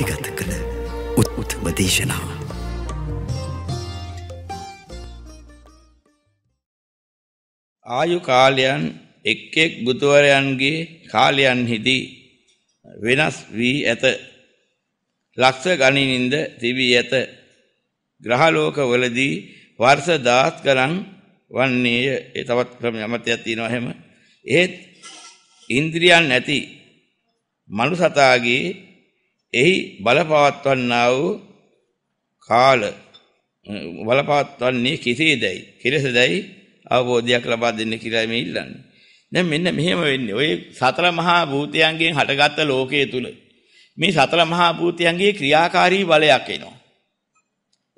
යටිගත කළ උත්උත්ම දේශනාව. ආයු කාලයන් එක් එක් බුදුවරයන්ගේ කාලයන්හිදී වෙනස් වී ඇත. ලක්ෂ ගණනින්ද තිබී ඇත. ග්‍රහලෝකවලදී වර්ෂ 10 ගණන් වන්නේය. ඒ තවත් ක්‍රම යමතයක් තියෙනවා එහෙම. ඒත් ඉන්ද්‍රියන් නැති මනුසතාගේ එහි බලපවත්වන්නා වූ කාල බලපවත්වන්නේ කෙසේදයි කෙලෙසදයි අවබෝධයක් ලබා දෙන්න කියලා මේ ඉල්ලන්නේ. දැන් මෙන්න මෙහෙම වෙන්නේ. ඔය සතර මහා භූතයන්ගෙන් හටගත්ත ලෝකයේ තුල මේ සතර මහා භූතයන්ගේ ක්‍රියාකාරී බලයක් එනවා.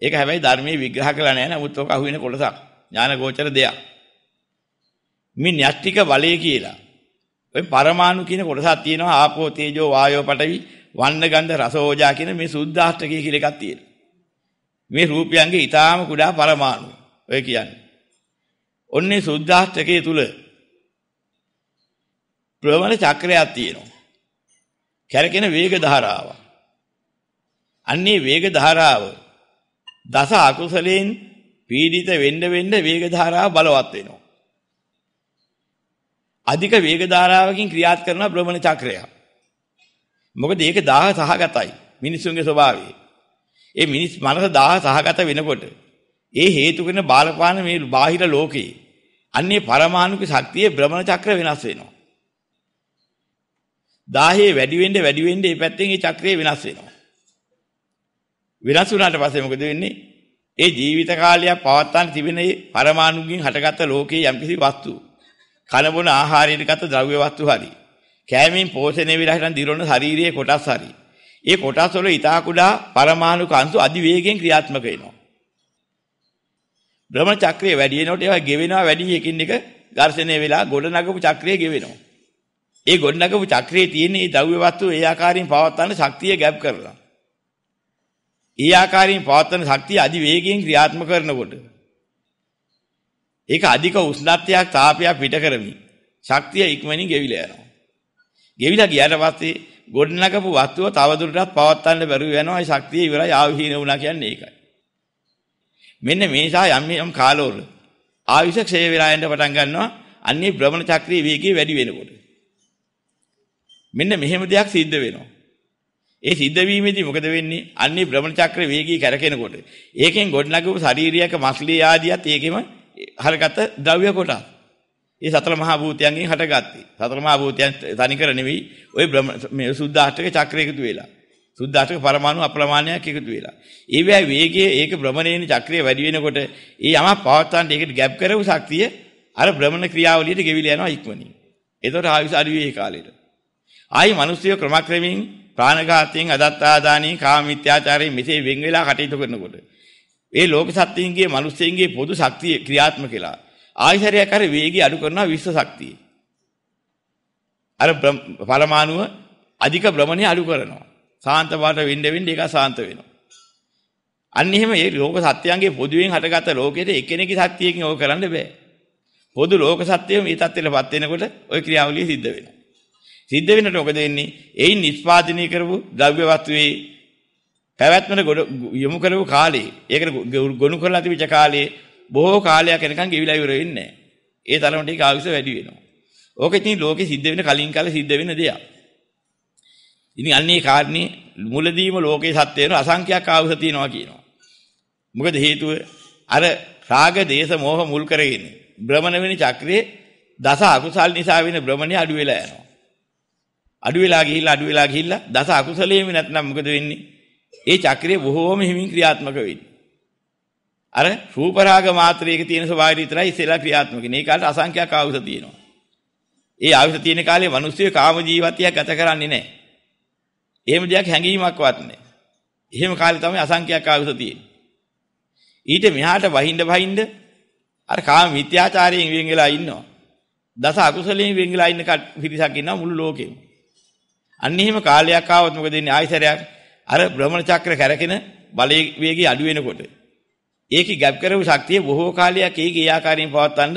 ඒක හැබැයි ධර්මයේ විග්‍රහ කරලා නැහැ නමුත් ඔක අහුවෙන කොටසක්. ඥානගෝචර දෙයක්. මේ න්‍යෂ්ටික බලය කියලා. ඔය පරමාණු කියන කොටසක් තියෙනවා ආපෝ තේජෝ වායෝ පඨවි වන්න ගන්ධ රසෝජා කියන මේ සුද්ධාෂ්ටකය කියලා එකක් තියෙනවා. මේ රූපයන්ගේ ඊටාම කුඩා පරමාණු. ඔය කියන්නේ. ඔන්නේ සුද්ධාෂ්ටකයේ තුල ප්‍රවණ චක්‍රයක් තියෙනවා. කැරකෙන වේග ධාරාවක්. අන්නේ වේග ධාරාව දස අකුසලෙන් පීඩිත වෙන්න වෙන්න වේග ධාරාව බලවත් වෙනවා. අධික වේග ධාරාවකින් ක්‍රියාත් කරන භ්‍රමණ චක්‍රයක්. මොකද ඒක දාහ සහගතයි මිනිසුන්ගේ ස්වභාවය. ඒ මිනිස් මනස දාහ සහගත වෙනකොට ඒ හේතු වෙන බාලපාන මේ බාහිර ලෝකේ අන්නේ පරමාණුක ශක්තියේ භ්‍රමණ චක්‍ර වෙනස් වෙනවා. දාහේ වැඩි වෙන්න වැඩි වෙන්න මේ පැත්තෙන් මේ චක්‍රය වෙනස් වෙනවා. වෙනස් වුණාට පස්සේ මොකද වෙන්නේ? ඒ ජීවිත කාලයක් පවත්වන්න තිබෙන මේ පරමාණුකින් හටගත්ත ලෝකයේ යම්කිසි වස්තු කනබොන ආහාරයට ගත ද්‍රව්‍ය වස්තු හරි කෑමෙන් පෝෂණය වෙලා හිටන් දිරවන ශාරීරියේ කොටස් හරි. ඒ කොටස් වල ඊතා කුඩා පරමාණුක අංශු අධිවේගයෙන් ක්‍රියාත්මක වෙනවා. භ්‍රමණ චක්‍රය වැඩි වෙනකොට ඒවා ගෙවෙනවා වැඩි එකින් එක ඝර්ෂණය වෙලා ගොඩනගපු චක්‍රය ගෙවෙනවා. ඒ ගොඩනගපු චක්‍රයේ තියෙන මේ ද්‍රව්‍ය වස්තු ඒ ආකාරයෙන් පවත්වන ශක්තිය ගැප් කරලා. ඒ ආකාරයෙන් පවත්වන ශක්තිය අධිවේගයෙන් ක්‍රියාත්මක කරනකොට ඒක අධික උෂ්ණත්වයක් තාපයක් පිට කරමින් ශක්තිය ඉක්මනින් ගෙවිලා යනවා. ගෙවිලා ගියාට පස්සේ ගොඩනගපු වස්තුව තවදුරටත් පවත්වන්න බැරුව යනවා. ඒ ශක්තිය ඉවරයි ආවිහින වුණා කියන්නේ ඒකයි. මෙන්න මේ නිසා යම් යම් කාලවල ආයුෂ ක්ෂය වෙලා යන්න පටන් ගන්නවා. අන්නේ භ්‍රමණ චක්‍රයේ වේගය වැඩි වෙනකොට. මෙන්න මෙහෙම දෙයක් සිද්ධ වෙනවා. ඒ සිද්ධ වීමේදී මොකද වෙන්නේ? අන්නේ භ්‍රමණ චක්‍ර වේගී කරකිනකොට. ඒකෙන් ගොඩනගපු ශාරීරික මස්ලී ආදියත් ඒකෙම හරගත ද්‍රව්‍ය කොටස්. ඒ සතර මහා භූතයන්ගෙන් හටගත්තේ. සතර මහා භූතයන් තනිකර නෙවෙයි ওই මේ සුද්ධාෂ්ටක චක්‍රය එකතු වෙලා. සුද්ධාෂ්ටක පරමාණු අප්‍රමාණයක් එකතු වෙලා. ඒවැ වේගයේ ඒක භ්‍රමණයන චක්‍රය වැඩි වෙනකොට ඒ යමක් පවත්තන්න ඒකට ගැප් කරව ශක්තිය අර භ්‍රමණ ක්‍රියාවලියට ගෙවිලා යනවා ඉක්මනින්. ඒතකොට ආයුෂ අඩුවේ ඒ කාලේට. ආයි මිනිස්සු ක්‍රමක්‍රමයෙන් ප්‍රාණඝාතයෙන් අදත්තාදානී කාමීත්‍යාචාරයෙන් මෙසේ වෙන් වෙලා කටයුතු කරනකොට ඒ ලෝක සත්ත්වයන්ගේ මිනිස්සුන්ගේ පොදු ශක්තිය ක්‍රියාත්මක වෙලා ආයතරයක් හරි වේගය අඩු කරනවා විශ්ව ශක්තිය. අර පරමාණුව අධික භ්‍රමණය අඩු කරනවා. සාන්ත වාට වෙන්න වෙන්න ඒක සාන්ත වෙනවා. අන්න එහෙම මේ ලෝක සත්‍යයන්ගේ පොදුවෙන් හටගත්ත ලෝකෙට එකිනෙකේ සත්‍යයකින් ඕක කරන්න බෑ. පොදු ලෝක සත්‍යය මේ தත්ත්වයටපත් වෙනකොට ওই ක්‍රියාවලිය සිද්ධ වෙනවා. සිද්ධ වෙනකොට මොකද වෙන්නේ? ඒයින් නිෂ්පාදනය කරපු ද්‍රව්‍ය වස්තුවේ පැවැත්මට යොමු කරපු කාලේ, ඒකට ගොනු කරලා තිබිච්ච කාලේ බොහෝ කාලයක් යනකම් ගෙවිලා ඉවර වෙන්නේ නැහැ. ඒ තරමට ඒක ආයුෂ වැඩි වෙනවා. ඕක ඉතින් ලෝකෙ සිද්ධ වෙන කලින් කාලේ සිද්ධ වෙන දෙයක්. ඉතින් අන්නේ කාරණේ මුලදීම ලෝකේ සත්‍යයන අසංඛ්‍යක් ආයුෂ තියෙනවා කියනවා. මොකද හේතුව අර රාග, දේශ, මෝහ මුල් කරගෙන භ්‍රමණ වෙන චක්‍රයේ දස අකුසල් නිසා වෙන භ්‍රමණය අඩු වෙලා යනවා. අඩු වෙලා ගිහිල්ලා අඩු වෙලා ගිහිල්ලා දස අකුසලයේම නැත්නම් මොකද වෙන්නේ? ඒ චක්‍රය බොහෝම හිමින් ක්‍රියාත්මක වෙන්නේ. අර රූප රාග මාත්‍රයක තියෙන ස්වභාවය විතරයි ඉස්සෙල්ලා ක්‍රියාත්මක වෙන්නේ. ඒකට අසංඛ්‍යාක ආයුධ තියෙනවා. ඒ ආයුධ තියෙන කාලේ මිනිස්සු කාම ජීවිතයක් ගත කරන්නේ නැහැ. එහෙම දෙයක් හැංගීමක්වත් නැහැ. එහෙම කාලේ තමයි අසංඛ්‍යාක ආයුධ තියෙන්නේ. ඊට මෙහාට වහින්න වහින්න අර කාම මිත්‍යාචාරයෙන් වෙන් වෙලා ඉන්නවා. දස අකුසලයෙන් වෙන් වෙලා ඉන්න පිරිසක් ඉන්නවා මුළු ලෝකෙම. අන්න එහෙම කාලයක් ආවොත් මොකද වෙන්නේ ආයිසරයක් අර භ්‍රමණ චක්‍ර කැරකෙන බලයේ වේගය අඩු වෙනකොට ඒකේ ගැප් කරපු ශක්තිය බොහෝ කාලයක් ඒ ක්‍රියාකාරීන් පවත්වන්න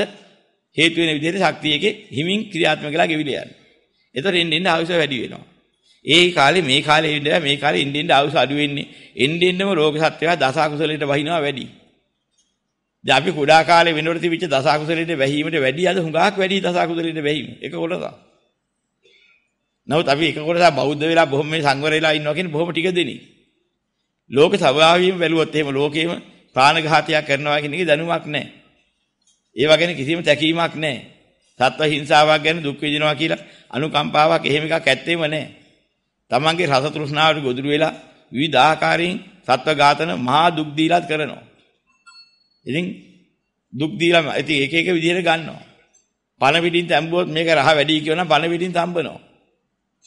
හේතු වෙන විදිහට ශක්තිය ඒකේ හිමින් ක්‍රියාත්මක වෙලා ගෙවිල යනවා. ඒතර ඉන්න ඉන්න ආයුෂ වැඩි වෙනවා. ඒ කාලේ මේ කාලේ ඉඳලා මේ කාලේ ඉන්න ඉන්න ආයුෂ අඩු වෙන්නේ. ඉන්න ඉන්නම රෝග සත්‍යය දසකුසලයට වහිනවා වැඩි. දැන් අපි කුඩා කාලේ වෙනකොට තිබිච්ච දසකුසලයට වැහිීමට වැඩි අද හුඟක් වැඩි දසකුසලයට වැහිීම. ඒක කොටසක්. නමුත් අපි එක කොටසක් බෞද්ධ වෙලා බොහොම මේ සංවර වෙලා ඉන්නවා කියන්නේ බොහොම ටික දෙනෙක්. ලෝක ස්වභාවයෙන් වැළුවොත් එහෙම ලෝකේම ප්‍රාණඝාතයක් කරනවා කියන එක දැනුමක් නැහැ. ඒව ගැන කිසිම තැකීමක් නැහැ. සත්ව හිංසාවක් ගැන දුක් විඳිනවා කියලා අනුකම්පාවක් එහෙම එකක් ඇත්තෙම නැහැ. තමන්ගේ රස තෘෂ්ණාවට ගොදුරු වෙලා විවිධ ආකාරයෙන් සත්ව ඝාතන මහා දුක් දීලාත් කරනවා. ඉතින් දුක් දීලා ඉතින් එක එක විදිහට ගන්නවා. පණ පිටින් තැම්බුවොත් මේක රහ වැඩි කියනවා පණ පිටින් තම්බනවා.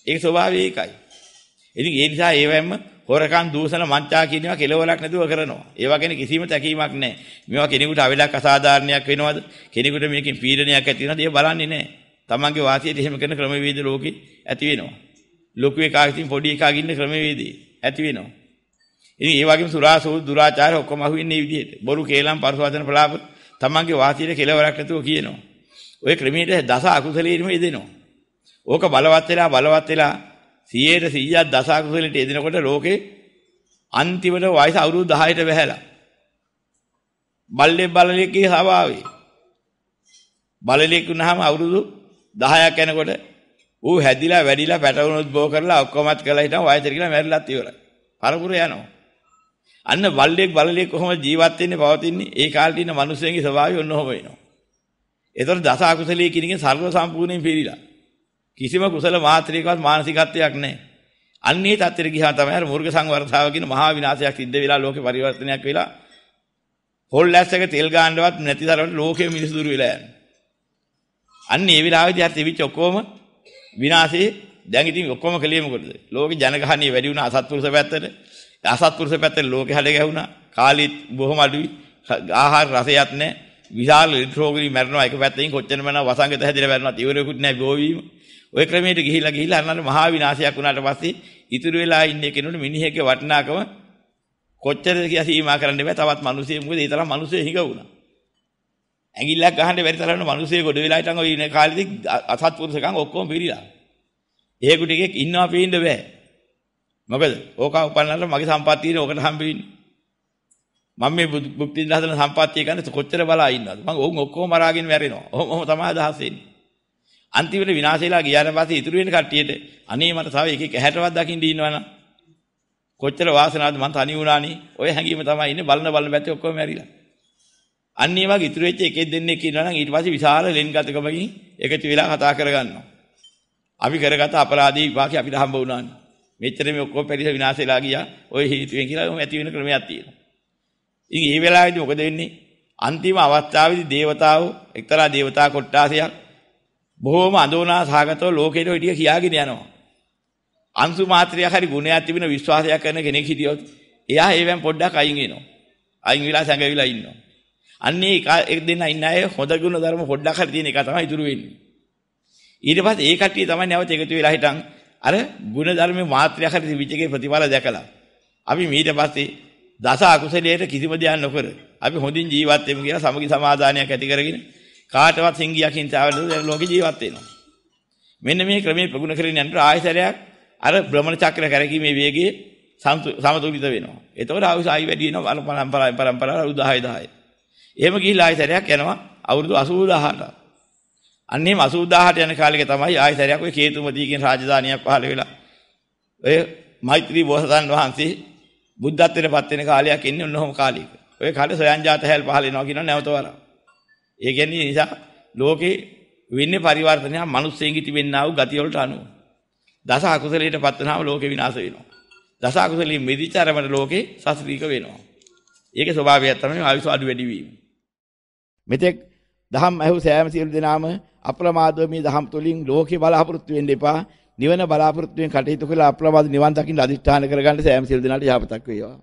ඒක ස්වභාවය ඒකයි. ඉතින් ඒ නිසා ඒවෙම හොරකම් දූෂණ මංචා කියන ඒවා කෙලවලක් නැතුව කරනවා. ඒවා ගැන කිසිම තැකීමක් නැහැ. මේවා කෙනෙකුට අවලක් අසාධාරණයක් වෙනවද? කෙනෙකුට මේකෙන් පීඩනයක් ඇති වෙනවද? ඒ බලන්නේ නැහැ. තමන්ගේ වාසියට එහෙම කරන ක්‍රමවේද ලෝකේ ඇති වෙනවා. ලොකු එකාකින් පොඩි එකාකින් ක්‍රමවේදී ඇති වෙනවා. ඉතින් ඒ වගේම සුරාසෝ දුරාචාර ඔක්කොම අහුවෙන්නේ මේ විදිහට. බොරු කේලම් පරසවදන ප්‍රලාප තමන්ගේ වාසියට කෙලවරක් නැතුව කියනවා. ඔය ක්‍රමයේ දස අකුසලයේ නෙමෙයි දෙනවා. ඕක බලවත් වෙලා බලවත් වෙලා 100ට 100ක් දස අකුසලයට යෙදෙනකොට ලෝකේ අන්තිමට වයස අවුරුදු 10ට වැහැලා බල්ලේ බලලෙක්ගේ ස්වභාවය බලලෙක් වුණාම අවුරුදු 10ක් යනකොට ඌ හැදිලා වැඩිලා පැටවුනොත් බෝ කරලා ඔක්කොමත් කළා හිටන් වයසට ගිහලා මැරිලාත් ඉවරයි. පරපුර යනවා. අන්න බල්ලෙක් බලලෙක් කොහොම ජීවත් වෙන්නේ පවතින්නේ ඒ කාලේ ඉන්න මිනිස්සුන්ගේ ස්වභාවය ඔන්න ඔහොම වෙනවා. ඒතර දස අකුසලයේ කියන එකෙන් සර්ව සම්පූර්ණයෙන් පිරීලා. කිසිම කුසල මාත්‍රිකවත් මානසිකත්වයක් නැහැ. අන්නේ තත්ත්වෙට ගියා තමයි අර මුර්ග සංවර්ධාව කියන මහා විනාශයක් සිද්ධ වෙලා ලෝකේ පරිවර්තනයක් වෙලා පොල්ලැස්සක තෙල් ගාන්නවත් නැති තරමට ලෝකෙ මිනිස්සු දුර වෙලා යනවා. අන්න ඒ වෙලාවේදී අර තිබිච්ච ඔක්කොම විනාශේ දැන් ඉතින් ඔක්කොම කලේ මොකටද? ලෝකේ ජනගහණය වැඩි වුණා අසත්පුරුෂ පැත්තට. අසත්පුරුෂ පැත්තට ලෝකේ හැඩ ගැහුණා. කාලෙත් බොහොම අඩුයි. ආහාර රසයක් නැහැ. විශාල රෝගී මැරෙනවා එක පැත්තකින් කොච්චර මැරෙනවා වසංගත හැදිලා මැරෙනවා ඉවරෙකුත් නැහැ බෝවීම. ওই ක්‍රමයට ගිහිලා ගිහිලා අන්න මහා විනාශයක් වුණාට පස්සේ ඉතුරු වෙලා ඉන්නේ කෙනෙකුට මිනිහෙක්ගේ වටිනාකම කොච්චරද කියලා සීමා කරන්න බෑ. තවත් මිනිස්සෙ මොකද ඒ තරම් මිනිස්සෙ හිඟ වුණා. ඇඟිල්ලක් ගහන්න බැරි තරම් මිනිස්සෙ ගොඩ වෙලා හිටන් ওই ඉන කාලෙදි අසත්පුරුෂකම් ඔක්කොම පිරිලා. ඒකට එකෙක් ඉන්නවා පේන්න බෑ. මොකද ඕක උපන්නට මගේ සම්පත්තියේ ඕකට හම්බෙන්නේ. මම මේ භුක්ති දහන සම්පත්තිය ගන්න කොච්චර බලා ඉන්නවද? මම ඔවුන් ඔක්කොම මරාගෙන මැරෙනවා. ඔහොම තමයි අදහස් එන්නේ. අන්තිමට විනාශයලා ගියාට පස්සේ ඉතුරු වෙන කට්ටියට අනේ මට තව එක එක හැටවත් දකින්න ඉන්නවනම් කොච්චර වාසනාවක්ද මං තනි වුණානේ ඔය හැංගීම තමයි ඉන්නේ බලන බලන පැත්තේ ඔක්කොම ඇරිලා අන්න ඒ වගේ ඉතුරු වෙච්ච එකෙක් දෙන්නෙක් ඉන්නවනම් ඊට පස්සේ විශාල ලෙන් ගතකමකින් එකතු වෙලා කතා කරගන්නවා අපි කරගත අපරාධී විපාකي අපිට හම්බ වුණානේ මෙච්චර මේ ඔක්කොම පරිස විනාශයලා ගියා ඔය හේතුවෙන් කියලා ඔහොම ඇති වෙන ක්‍රමයක් තියෙනවා ඉතින් මේ වෙලාවේදී මොකද වෙන්නේ අන්තිම අවස්ථාවේදී දේවතාවෝ එක්තරා දේවතා කොට්ටාසයක් බොහොම අඳෝනා සාගතව ලෝකෙට ඔය ටික කියාගෙන යනවා. අංශු මාත්‍රයක් හරි ගුණයක් තිබෙන විශ්වාසයක් කරන කෙනෙක් හිටියොත් එයා ඒවෙන් පොඩ්ඩක් අයින් වෙනවා. අයින් වෙලා සැඟවිලා ඉන්නවා. අන්නේ එක දෙන්න ඉන්න අය හොඳ ගුණ ධර්ම පොඩ්ඩක් හරි තියෙන එක තමයි ඉතුරු වෙන්නේ. ඊට පස්සේ ඒ කට්ටිය තමයි නැවත එකතු වෙලා හිටන් අර ගුණ ධර්මේ මාත්‍රයක් හරි තිබිච්ච එකේ ප්‍රතිඵල දැකලා. අපි ඊට පස්සේ දස අකුසලයට කිසිම දෙයක් නොකර අපි හොඳින් ජීවත් වෙමු කියලා සමගි සමාදානයක් ඇති කරගෙන කාටවත් හිංගියක් හිංසාවල ලෝකේ ජීවත් වෙනවා. මෙන්න මේ ක්‍රමයේ ප්‍රගුණ කරගෙන යනකොට ආයතරයක් අර භ්‍රමණ චක්‍ර කරකීමේ වේගයේ සමතුලිත වෙනවා. එතකොට ආයුෂ ආයි වැඩි වෙනවා පරම්පරාවෙන් පරම්පරාවට අවුරුදු 10 10යි. එහෙම ගිහිල්ලා ආයතරයක් යනවා අවුරුදු 80000ට. අන්නේම 80000ට යන කාලෙක තමයි ආයතරයක් ඔය කේතුමදී කියන රාජධානියක් පහළ වෙලා ඔය මෛත්‍රී බෝසතාණන් වහන්සේ බුද්ධත්වයට පත් වෙන කාලයක් ඉන්නේ ඔන්නෝම කාලයක. ඔය කාලේ සොයන් ජාතහැල් පහළ වෙනවා කියන නැවත වරක්. ඒ කියන්නේ නිසා ලෝකේ වෙන්නේ පරිවර්තනය මිනිස්සෙන්ගි තිබෙන්නා වූ ගතිය වලට අනුව. දස අකුසලයට පත්වනාම ලෝකේ විනාශ වෙනවා. දස අකුසලයෙන් මිදිච්ච අරමණ ලෝකේ සස්ත්‍රීක වෙනවා. ඒකේ ස්වභාවය තමයි ආයුෂ අඩු වැඩි වීම. මෙතෙක් දහම් ඇහු සෑම සියලු දෙනාම අප්‍රමාදව මේ දහම් තුලින් ලෝකේ බලාපොරොත්තු වෙන්න එපා. නිවන බලාපොරොත්තු වෙන කටයුතු කළ අප්‍රමාද නිවන් දකින්න අදිෂ්ඨාන කරගන්න සෑම සියලු දෙනාට යහපතක් වේවා.